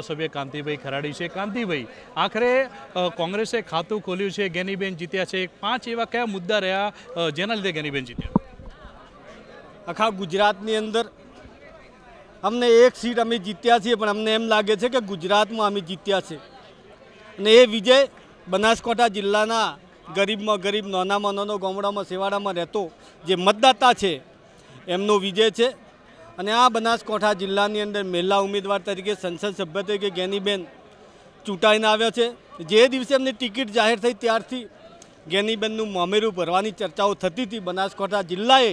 સભ્ય કાંતિભાઈ ખરાડી છે કાંતિભાઈ આખરે કોંગ્રેસે ખાતું ખોલ્યું છે ગેનીબેન જીત્યા છે પાંચ એવા કયા મુદ્દા રહ્યા જેના લીધે ગેનીબેન જીત્યા આખા ગુજરાતની અંદર અમને એક સીટ અમે જીત્યા છીએ પણ અમને એમ લાગે છે કે ગુજરાતમાં અમે જીત્યા છે અને એ વિજય બનાસકાંઠા જિલ્લાના ગરીબમાં ગરીબ નાનામાં નાનો ગામડામાં સેવાડામાં રહેતો જે મતદાતા છે એમનો વિજય છે અને આ બનાસકાંઠા જિલ્લાની અંદર મહિલા ઉમેદવાર તરીકે સંસદ સભ્ય તરીકે ગેનીબેન ચૂંટાઈને આવ્યા છે જે દિવસે એમની ટિકિટ જાહેર થઈ ત્યારથી ગેનીબેનનું મોમેરું ભરવાની ચર્ચાઓ થતી હતી બનાસકાંઠા જિલ્લાએ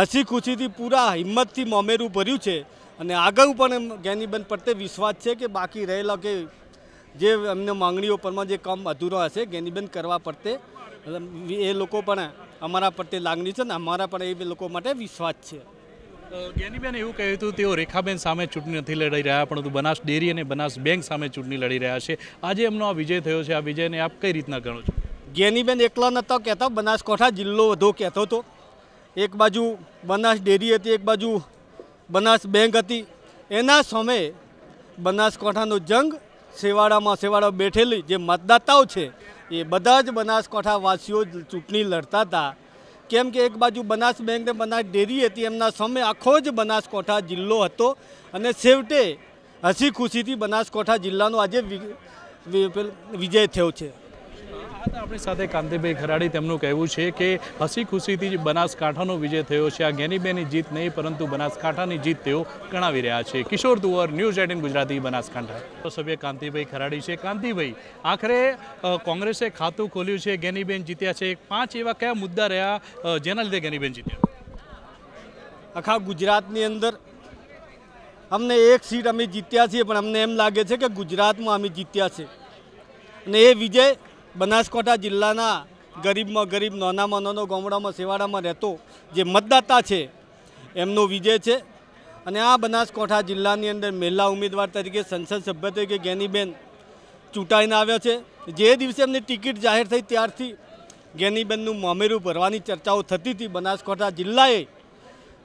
હસી ખુશીથી પૂરા હિંમતથી મોમેરું ભર્યું છે અને આગળ પણ એમ ગેનીબેન પ્રત્યે વિશ્વાસ છે કે બાકી રહેલા કે જે એમને માંગણીઓ પરમાં જે કામ અધૂરો હશે ગેનીબેન કરવા પ્રત્યે એ લોકો પણ અમારા પ્રત્યે લાગણી છે ને અમારા પણ એ લોકો માટે વિશ્વાસ છે જ્ઞાનીબેન એવું કહ્યું હતું તેઓ રેખાબેન સામે ચૂંટણી નથી લડી રહ્યા પરંતુ બનાસ ડેરી અને બનાસ બેંક સામે ચૂંટણી લડી રહ્યા છે આજે એમનો આ વિજય થયો છે આ વિજયને આપ કઈ રીતના ગણો છો જ્ઞાનીબેન એકલા નહોતા કહેતા બનાસકાંઠા જિલ્લો વધુ કહેતો હતો એક બાજુ બનાસ ડેરી હતી એક બાજુ બનાસ બેંક હતી એના સમયે બનાસકાંઠાનો જંગ સેવાડામાં સેવાડા બેઠેલી જે મતદાતાઓ છે એ બધા જ બનાસકાંઠાવાસીઓ ચૂંટણી લડતા હતા કેમ કે એક બાજુ બનાસ બેંક બનાસ ડેરી હતી એમના સમય આખો જ બનાસકાંઠા જિલ્લો હતો અને છેવટે હસી ખુશીથી બનાસકાંઠા જિલ્લાનો આજે વિજય થયો છે આપણી સાથે કાંતિભાઈ ખરાડી તેમનું કહેવું છે કે હસી ખુશીથી જ બનાસકાંઠાનો વિજય થયો છે આ ગેનીબેની જીત નહીં પરંતુ બનાસકાંઠાની જીત તેઓ ગણાવી રહ્યા છે કિશોર તુવર ન્યૂઝ એટીન ગુજરાતી બનાસકાંઠા સભ્ય કાંતિભાઈ ખરાડી છે કાંતિભાઈ આખરે કોંગ્રેસે ખાતું ખોલ્યું છે ગેનીબેન જીત્યા છે પાંચ એવા કયા મુદ્દા રહ્યા જેના લીધે ગેનીબેન જીત્યા આખા ગુજરાતની અંદર અમને એક સીટ અમે જીત્યા છીએ પણ અમને એમ લાગે છે કે ગુજરાતમાં અમે જીત્યા છે અને એ વિજય બનાસકાંઠા જિલ્લાના ગરીબમાં ગરીબ નાનામાં નાનો ગામડામાં સેવાડામાં રહેતો જે મતદાતા છે એમનો વિજય છે અને આ બનાસકાંઠા જિલ્લાની અંદર મહિલા ઉમેદવાર તરીકે સંસદ સભ્ય તરીકે ગેનીબેન ચૂંટાઈને આવ્યા છે જે દિવસે એમની ટિકિટ જાહેર થઈ ત્યારથી ગેનીબેનનું મામેરું ભરવાની ચર્ચાઓ થતી હતી બનાસકાંઠા જિલ્લાએ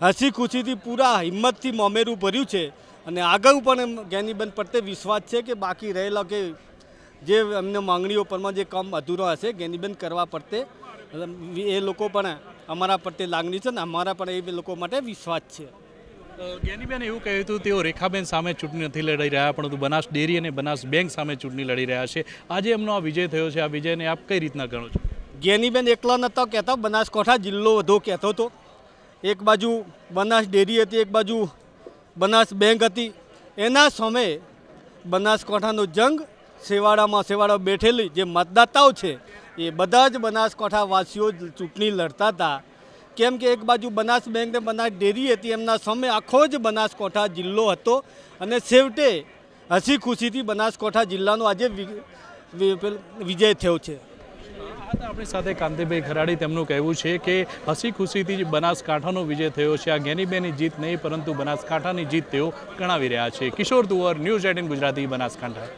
હસી ખુશીથી પૂરા હિંમતથી મોમેરું ભર્યું છે અને આગળ પણ એમ ગેનીબેન પ્રત્યે વિશ્વાસ છે કે બાકી રહેલા કે જે અમને માંગણીઓ પરમાં જે કામ અધૂરો હશે ગેનીબેન કરવા પડતે એ લોકો પણ અમારા પ્રત્યે લાગણી છે ને અમારા પણ એ લોકો માટે વિશ્વાસ છે ગેનીબેન એવું કહ્યું હતું તેઓ રેખાબેન સામે ચૂંટણી નથી લડી રહ્યા પરંતુ બનાસ ડેરી અને બનાસ બેંક સામે ચૂંટણી લડી રહ્યા છે આજે એમનો આ વિજય થયો છે આ વિજયને આપ કઈ રીતના ગણો છો ગેનીબેન એકલા નહોતા કહેતા બનાસકાંઠા જિલ્લો વધુ કહેતો હતો એક બાજુ બનાસ ડેરી હતી એક બાજુ બનાસ બેંક હતી એના સમયે બનાસકાંઠાનો જંગ શેવાડામાં શેવાડા બેઠેલી જે મતદાતાઓ છે એ બધા જ બનાસકાંઠાવાસીઓ ચૂંટણી લડતા હતા કેમ કે એક બાજુ બનાસ બેંક બનાસ ડેરી હતી એમના સમય આખો જ બનાસકાંઠા જિલ્લો હતો અને છેવટે હસી ખુશીથી બનાસકાંઠા જિલ્લાનો આજે વિજય થયો છે આપણી સાથે કાંતિભાઈ ખરાડી તેમનું કહેવું છે કે હસી ખુશીથી જ બનાસકાંઠાનો વિજય થયો છે આ ગેનીબેની જીત નહીં પરંતુ બનાસકાંઠાની જીત તેઓ ગણાવી રહ્યા છે કિશોર તુવર ન્યૂઝ એટીન ગુજરાતી બનાસકાંઠા